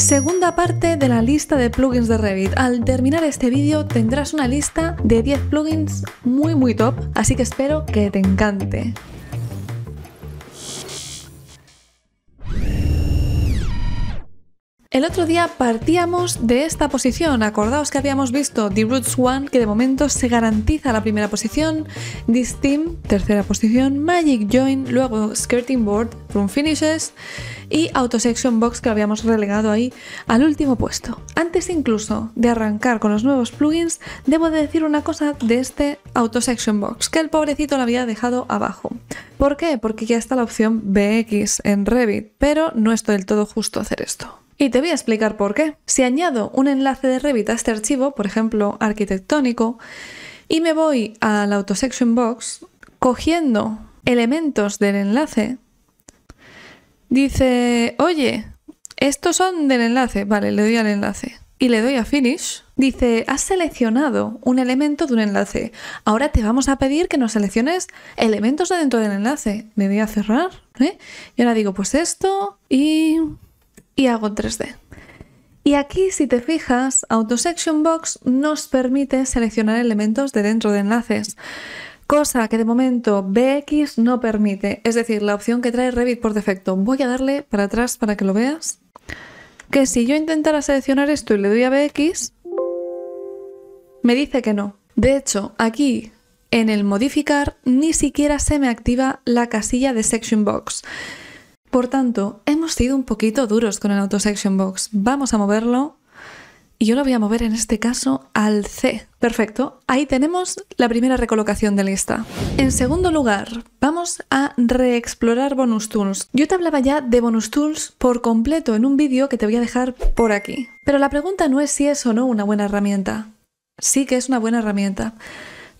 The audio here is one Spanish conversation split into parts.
Segunda parte de la lista de plugins de Revit. Al terminar este vídeo tendrás una lista de 10 plugins muy muy top, así que espero que te encante. El otro día partíamos de esta posición, acordaos que habíamos visto The Roots One, que de momento se garantiza la primera posición, This Team, tercera posición, Magic Join, luego Skirting Board, Room Finishes y Auto Section Box, que lo habíamos relegado ahí al último puesto. Antes incluso de arrancar con los nuevos plugins, debo de decir una cosa de este Auto Section Box, que el pobrecito lo había dejado abajo. ¿Por qué? Porque ya está la opción BX en Revit, pero no es del todo justo hacer esto. Y te voy a explicar por qué. Si añado un enlace de Revit a este archivo, por ejemplo arquitectónico, y me voy a la AutoSection Box cogiendo elementos del enlace, dice, oye, estos son del enlace. Vale, le doy al enlace. Y le doy a Finish. Dice, has seleccionado un elemento de un enlace. Ahora te vamos a pedir que nos selecciones elementos de dentro del enlace. Le doy a cerrar. ¿eh? Y ahora digo, pues esto y y hago 3D. Y aquí, si te fijas, Section Box nos permite seleccionar elementos de dentro de enlaces, cosa que de momento BX no permite, es decir, la opción que trae Revit por defecto. Voy a darle para atrás para que lo veas. Que si yo intentara seleccionar esto y le doy a BX, me dice que no. De hecho, aquí en el modificar ni siquiera se me activa la casilla de Section Box. Por tanto, hemos sido un poquito duros con el Auto Section Box. Vamos a moverlo. Y yo lo voy a mover en este caso al C. Perfecto. Ahí tenemos la primera recolocación de lista. En segundo lugar, vamos a reexplorar Bonus Tools. Yo te hablaba ya de Bonus Tools por completo en un vídeo que te voy a dejar por aquí. Pero la pregunta no es si es o no una buena herramienta. Sí que es una buena herramienta.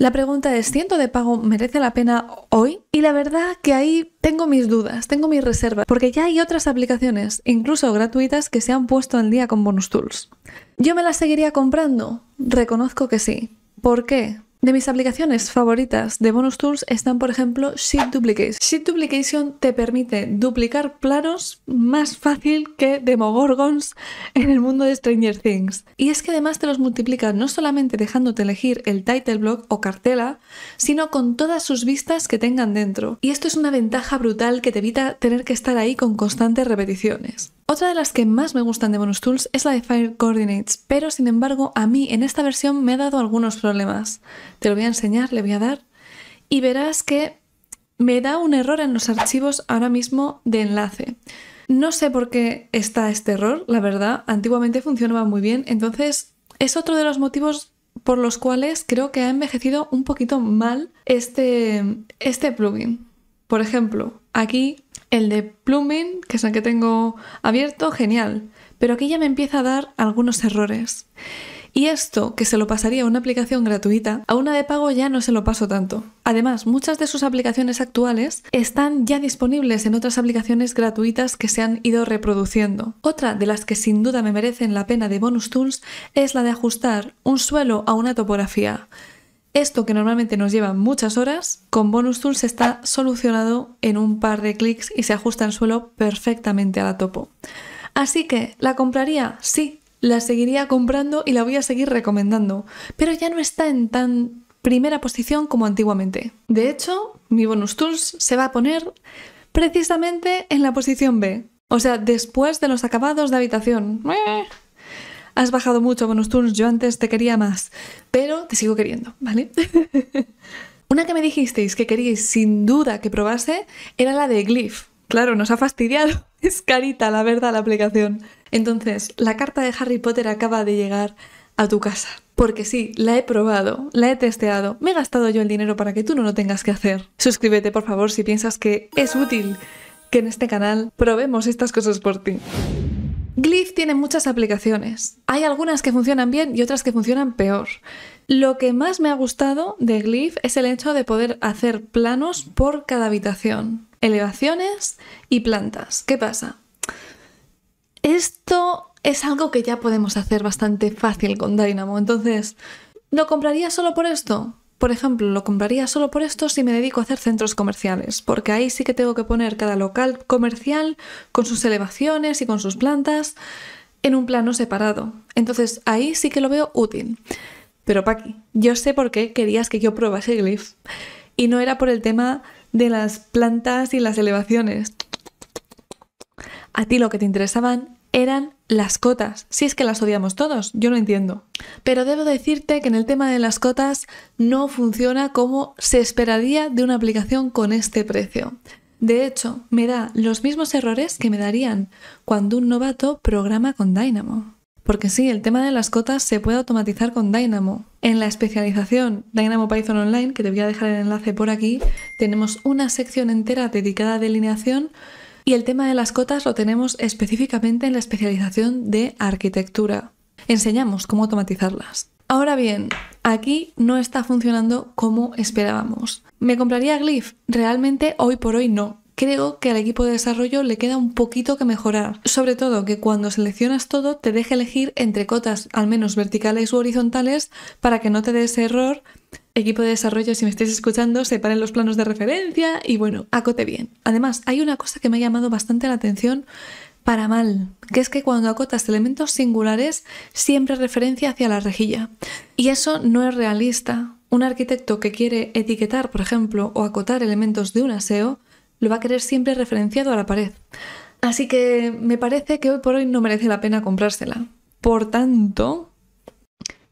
La pregunta es, ¿ciento de pago merece la pena hoy? Y la verdad que ahí tengo mis dudas, tengo mis reservas, porque ya hay otras aplicaciones, incluso gratuitas, que se han puesto al día con bonus tools. ¿Yo me las seguiría comprando? Reconozco que sí. ¿Por qué? De mis aplicaciones favoritas de Bonus Tools están, por ejemplo, Sheet Duplication. Sheet Duplication te permite duplicar planos más fácil que Demogorgons en el mundo de Stranger Things. Y es que además te los multiplica no solamente dejándote elegir el title block o cartela, sino con todas sus vistas que tengan dentro. Y esto es una ventaja brutal que te evita tener que estar ahí con constantes repeticiones. Otra de las que más me gustan de Bonus Tools es la de Fire Coordinates, pero sin embargo a mí en esta versión me ha dado algunos problemas. Te lo voy a enseñar, le voy a dar y verás que me da un error en los archivos ahora mismo de enlace. No sé por qué está este error, la verdad, antiguamente funcionaba muy bien, entonces es otro de los motivos por los cuales creo que ha envejecido un poquito mal este, este plugin. Por ejemplo, aquí el de Pluming, que es el que tengo abierto, genial. Pero aquí ya me empieza a dar algunos errores. Y esto, que se lo pasaría a una aplicación gratuita, a una de pago ya no se lo paso tanto. Además, muchas de sus aplicaciones actuales están ya disponibles en otras aplicaciones gratuitas que se han ido reproduciendo. Otra de las que sin duda me merecen la pena de Bonus Tools es la de ajustar un suelo a una topografía. Esto que normalmente nos lleva muchas horas, con Bonus Tools está solucionado en un par de clics y se ajusta el suelo perfectamente a la topo. Así que, ¿la compraría? Sí, la seguiría comprando y la voy a seguir recomendando, pero ya no está en tan primera posición como antiguamente. De hecho, mi Bonus Tools se va a poner precisamente en la posición B, o sea, después de los acabados de habitación has bajado mucho bonus tunes, yo antes te quería más, pero te sigo queriendo, ¿vale? Una que me dijisteis que queríais sin duda que probase era la de Glyph. Claro, nos ha fastidiado. Es carita, la verdad, la aplicación. Entonces, la carta de Harry Potter acaba de llegar a tu casa. Porque sí, la he probado, la he testeado, me he gastado yo el dinero para que tú no lo tengas que hacer. Suscríbete, por favor, si piensas que es útil que en este canal probemos estas cosas por ti. Glyph tiene muchas aplicaciones. Hay algunas que funcionan bien y otras que funcionan peor. Lo que más me ha gustado de Glyph es el hecho de poder hacer planos por cada habitación, elevaciones y plantas. ¿Qué pasa? Esto es algo que ya podemos hacer bastante fácil con Dynamo, entonces, ¿lo compraría solo por esto? Por ejemplo, lo compraría solo por esto si me dedico a hacer centros comerciales, porque ahí sí que tengo que poner cada local comercial con sus elevaciones y con sus plantas en un plano separado. Entonces ahí sí que lo veo útil. Pero Paqui, yo sé por qué querías que yo probase Glyph. Y no era por el tema de las plantas y las elevaciones. A ti lo que te interesaban eran las cotas. Si es que las odiamos todos, yo no entiendo. Pero debo decirte que en el tema de las cotas no funciona como se esperaría de una aplicación con este precio. De hecho, me da los mismos errores que me darían cuando un novato programa con Dynamo. Porque sí, el tema de las cotas se puede automatizar con Dynamo. En la especialización Dynamo Python Online, que te voy a dejar el enlace por aquí, tenemos una sección entera dedicada a delineación y el tema de las cotas lo tenemos específicamente en la especialización de arquitectura. Enseñamos cómo automatizarlas. Ahora bien, aquí no está funcionando como esperábamos. ¿Me compraría Glyph? Realmente hoy por hoy no creo que al equipo de desarrollo le queda un poquito que mejorar. Sobre todo que cuando seleccionas todo te deje elegir entre cotas al menos verticales u horizontales para que no te des error. Equipo de desarrollo, si me estáis escuchando, separen los planos de referencia y bueno, acote bien. Además, hay una cosa que me ha llamado bastante la atención para mal, que es que cuando acotas elementos singulares siempre referencia hacia la rejilla. Y eso no es realista. Un arquitecto que quiere etiquetar, por ejemplo, o acotar elementos de un aseo, lo va a querer siempre referenciado a la pared. Así que me parece que hoy por hoy no merece la pena comprársela. Por tanto,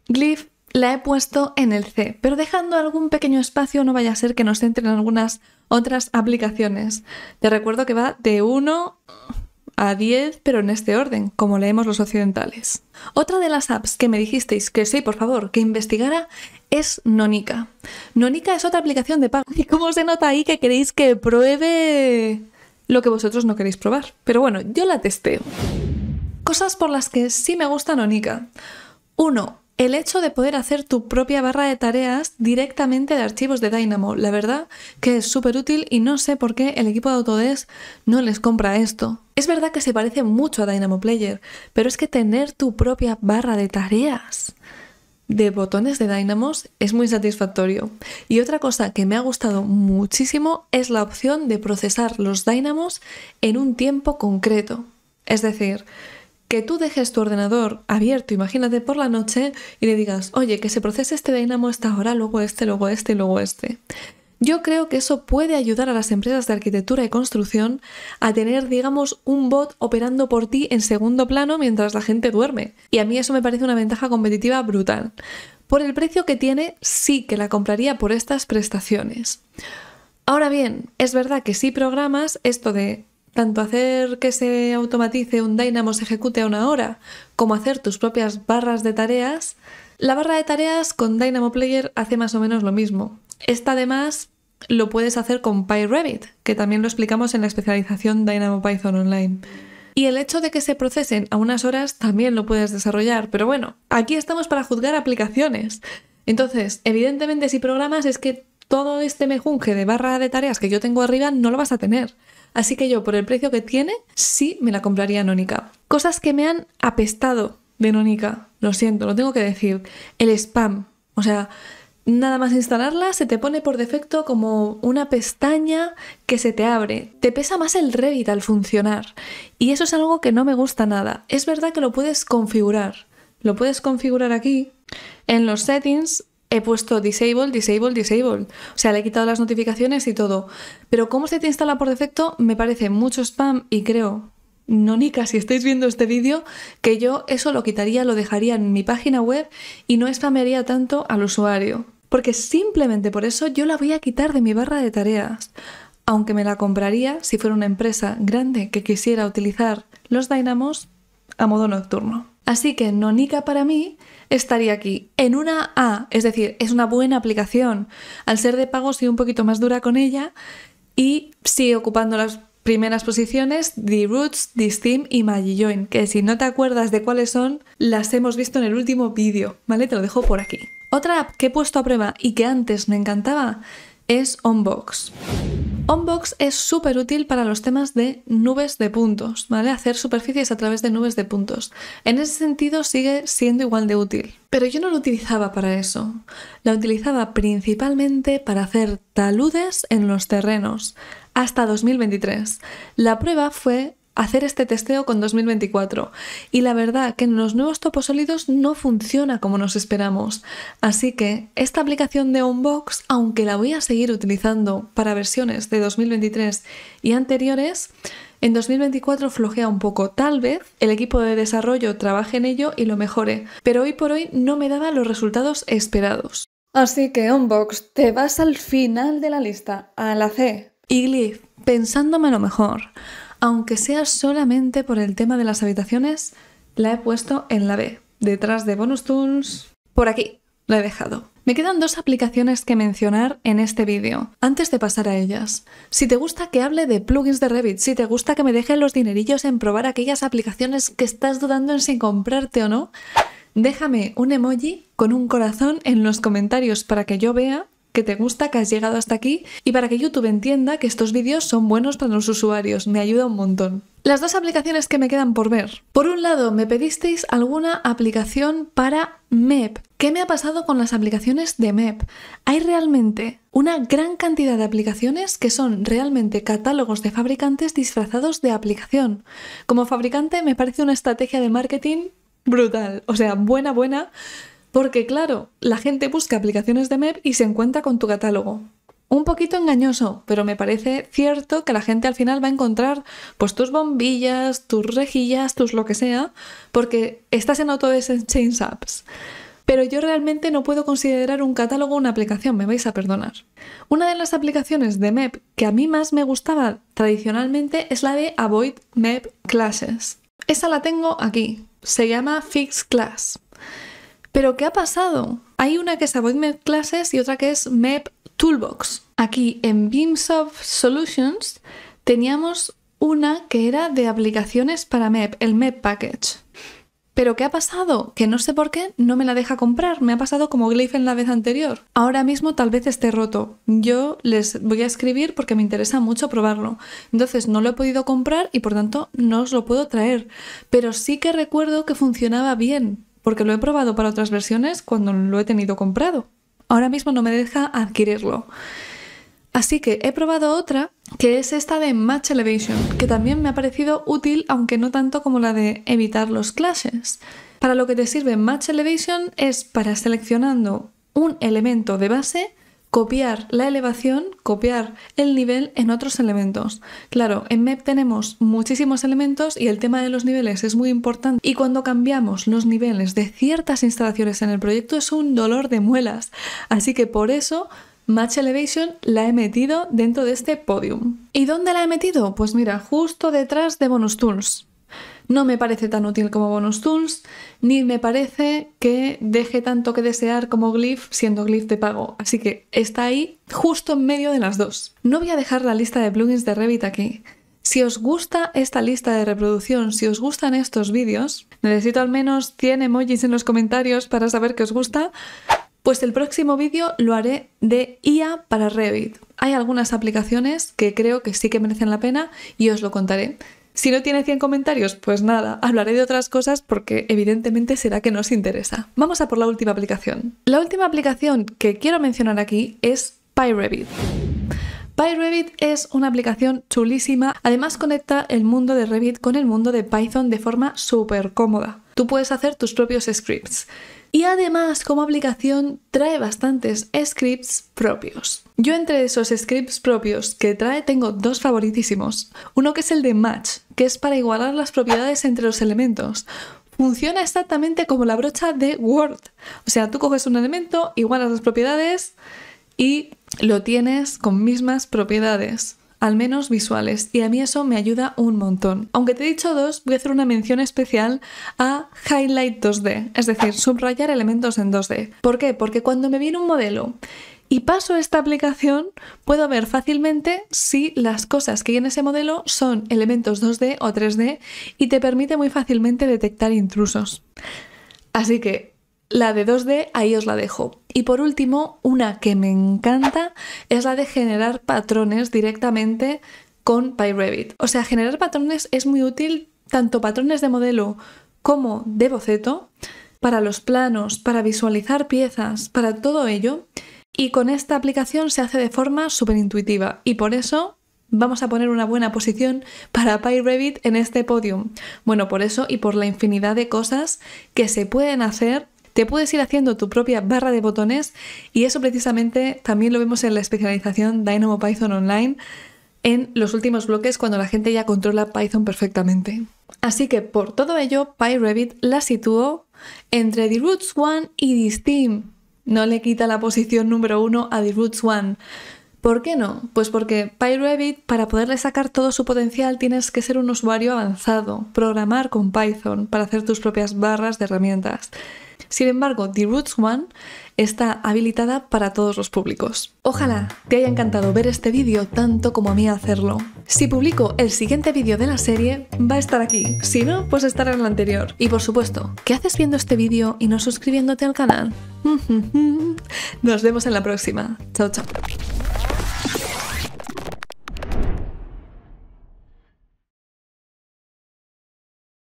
Glyph la he puesto en el C, pero dejando algún pequeño espacio no vaya a ser que nos entren algunas otras aplicaciones. Te recuerdo que va de 1 a 10, pero en este orden, como leemos los occidentales. Otra de las apps que me dijisteis que sí, por favor, que investigara es Nonica. Nonica es otra aplicación de pago. ¿Y cómo se nota ahí que queréis que pruebe lo que vosotros no queréis probar? Pero bueno, yo la testeo. Cosas por las que sí me gusta Nonica. 1 el hecho de poder hacer tu propia barra de tareas directamente de archivos de Dynamo. La verdad que es súper útil y no sé por qué el equipo de Autodesk no les compra esto. Es verdad que se parece mucho a Dynamo Player, pero es que tener tu propia barra de tareas de botones de Dynamos es muy satisfactorio. Y otra cosa que me ha gustado muchísimo es la opción de procesar los Dynamos en un tiempo concreto. Es decir, que tú dejes tu ordenador abierto, imagínate por la noche, y le digas, oye, que se procese este Dynamo esta hora, luego este, luego este y luego este. Yo creo que eso puede ayudar a las empresas de arquitectura y construcción a tener, digamos, un bot operando por ti en segundo plano mientras la gente duerme. Y a mí eso me parece una ventaja competitiva brutal. Por el precio que tiene, sí que la compraría por estas prestaciones. Ahora bien, es verdad que si programas esto de tanto hacer que se automatice un Dynamo se ejecute a una hora, como hacer tus propias barras de tareas, la barra de tareas con Dynamo Player hace más o menos lo mismo. Esta además lo puedes hacer con PyRabbit, que también lo explicamos en la especialización Dynamo Python Online. Y el hecho de que se procesen a unas horas también lo puedes desarrollar, pero bueno, aquí estamos para juzgar aplicaciones. Entonces, evidentemente si programas es que todo este mejunje de barra de tareas que yo tengo arriba no lo vas a tener. Así que yo, por el precio que tiene, sí me la compraría Nónica. Cosas que me han apestado de Nónica. Lo siento, lo tengo que decir. El spam. O sea, Nada más instalarla, se te pone por defecto como una pestaña que se te abre. Te pesa más el Revit al funcionar. Y eso es algo que no me gusta nada. Es verdad que lo puedes configurar. Lo puedes configurar aquí. En los settings he puesto disable, disable, disable. O sea, le he quitado las notificaciones y todo. Pero como se te instala por defecto, me parece mucho spam y creo, no Nonica, si estáis viendo este vídeo, que yo eso lo quitaría, lo dejaría en mi página web y no spamearía tanto al usuario. Porque simplemente por eso yo la voy a quitar de mi barra de tareas. Aunque me la compraría si fuera una empresa grande que quisiera utilizar los Dynamos a modo nocturno. Así que Nonika para mí estaría aquí en una A, es decir, es una buena aplicación. Al ser de pago soy un poquito más dura con ella y sigue ocupando las primeras posiciones The Roots, The Steam y Magijoin, que si no te acuerdas de cuáles son, las hemos visto en el último vídeo, ¿vale? Te lo dejo por aquí. Otra app que he puesto a prueba y que antes me encantaba es Unbox. Onbox es súper útil para los temas de nubes de puntos, ¿vale? Hacer superficies a través de nubes de puntos. En ese sentido sigue siendo igual de útil. Pero yo no lo utilizaba para eso. La utilizaba principalmente para hacer taludes en los terrenos, hasta 2023. La prueba fue hacer este testeo con 2024. Y la verdad que en los nuevos topos sólidos no funciona como nos esperamos. Así que esta aplicación de Unbox, aunque la voy a seguir utilizando para versiones de 2023 y anteriores, en 2024 flojea un poco, tal vez el equipo de desarrollo trabaje en ello y lo mejore, pero hoy por hoy no me daba los resultados esperados. Así que Unbox, te vas al final de la lista, a la C. Y Glyph, pensándome lo mejor aunque sea solamente por el tema de las habitaciones, la he puesto en la B, detrás de Bonus Tools, por aquí, la he dejado. Me quedan dos aplicaciones que mencionar en este vídeo, antes de pasar a ellas. Si te gusta que hable de plugins de Revit, si te gusta que me dejen los dinerillos en probar aquellas aplicaciones que estás dudando en si comprarte o no, déjame un emoji con un corazón en los comentarios para que yo vea que te gusta, que has llegado hasta aquí y para que YouTube entienda que estos vídeos son buenos para los usuarios. Me ayuda un montón. Las dos aplicaciones que me quedan por ver. Por un lado, me pedisteis alguna aplicación para MEP. ¿Qué me ha pasado con las aplicaciones de MEP? Hay realmente una gran cantidad de aplicaciones que son realmente catálogos de fabricantes disfrazados de aplicación. Como fabricante me parece una estrategia de marketing brutal, o sea, buena, buena porque claro, la gente busca aplicaciones de MEP y se encuentra con tu catálogo. Un poquito engañoso, pero me parece cierto que la gente al final va a encontrar pues tus bombillas, tus rejillas, tus lo que sea, porque estás en Change Apps. Pero yo realmente no puedo considerar un catálogo una aplicación, me vais a perdonar. Una de las aplicaciones de MEP que a mí más me gustaba tradicionalmente es la de Avoid MEP Classes. Esa la tengo aquí, se llama Fix Class. Pero ¿qué ha pasado? Hay una que es Avoid Classes y otra que es Map Toolbox. Aquí en Beamsoft Solutions teníamos una que era de aplicaciones para Map, el Map Package. Pero ¿qué ha pasado? Que no sé por qué no me la deja comprar. Me ha pasado como Glyph en la vez anterior. Ahora mismo tal vez esté roto. Yo les voy a escribir porque me interesa mucho probarlo. Entonces no lo he podido comprar y por tanto no os lo puedo traer. Pero sí que recuerdo que funcionaba bien porque lo he probado para otras versiones cuando lo he tenido comprado. Ahora mismo no me deja adquirirlo. Así que he probado otra, que es esta de Match Elevation, que también me ha parecido útil, aunque no tanto como la de evitar los clashes. Para lo que te sirve Match Elevation es para seleccionando un elemento de base, copiar la elevación, copiar el nivel en otros elementos. Claro, en MEP tenemos muchísimos elementos y el tema de los niveles es muy importante y cuando cambiamos los niveles de ciertas instalaciones en el proyecto es un dolor de muelas. Así que por eso Match Elevation la he metido dentro de este podium. ¿Y dónde la he metido? Pues mira, justo detrás de Bonus Tools. No me parece tan útil como Bonus Tools, ni me parece que deje tanto que desear como Glyph siendo Glyph de pago, así que está ahí justo en medio de las dos. No voy a dejar la lista de plugins de Revit aquí. Si os gusta esta lista de reproducción, si os gustan estos vídeos, necesito al menos 100 emojis en los comentarios para saber que os gusta, pues el próximo vídeo lo haré de IA para Revit. Hay algunas aplicaciones que creo que sí que merecen la pena y os lo contaré. Si no tiene 100 comentarios, pues nada, hablaré de otras cosas porque evidentemente será que nos interesa. Vamos a por la última aplicación. La última aplicación que quiero mencionar aquí es PyRevit. PyRevit es una aplicación chulísima, además conecta el mundo de Revit con el mundo de Python de forma súper cómoda. Tú puedes hacer tus propios scripts. Y además como aplicación trae bastantes scripts propios. Yo entre esos scripts propios que trae tengo dos favoritísimos. Uno que es el de Match, que es para igualar las propiedades entre los elementos. Funciona exactamente como la brocha de Word. O sea, tú coges un elemento, igualas las propiedades y lo tienes con mismas propiedades, al menos visuales. Y a mí eso me ayuda un montón. Aunque te he dicho dos, voy a hacer una mención especial a Highlight 2D, es decir, subrayar elementos en 2D. ¿Por qué? Porque cuando me viene un modelo y paso esta aplicación, puedo ver fácilmente si las cosas que hay en ese modelo son elementos 2D o 3D y te permite muy fácilmente detectar intrusos. Así que la de 2D ahí os la dejo. Y por último, una que me encanta es la de generar patrones directamente con PyRevit. O sea, generar patrones es muy útil, tanto patrones de modelo como de boceto, para los planos, para visualizar piezas, para todo ello. Y con esta aplicación se hace de forma súper intuitiva y por eso vamos a poner una buena posición para PyRevit en este podium. Bueno, por eso y por la infinidad de cosas que se pueden hacer. Te puedes ir haciendo tu propia barra de botones y eso precisamente también lo vemos en la especialización Dynamo Python Online en los últimos bloques cuando la gente ya controla Python perfectamente. Así que por todo ello, PyRevit la situó entre the Roots One y the Steam no le quita la posición número uno a The Roots One. ¿Por qué no? Pues porque PyRabbit, para poderle sacar todo su potencial, tienes que ser un usuario avanzado, programar con Python para hacer tus propias barras de herramientas. Sin embargo, The Roots One está habilitada para todos los públicos. Ojalá te haya encantado ver este vídeo tanto como a mí hacerlo. Si publico el siguiente vídeo de la serie, va a estar aquí. Si no, pues estará en el anterior. Y por supuesto, ¿qué haces viendo este vídeo y no suscribiéndote al canal? Nos vemos en la próxima. Chao, chao.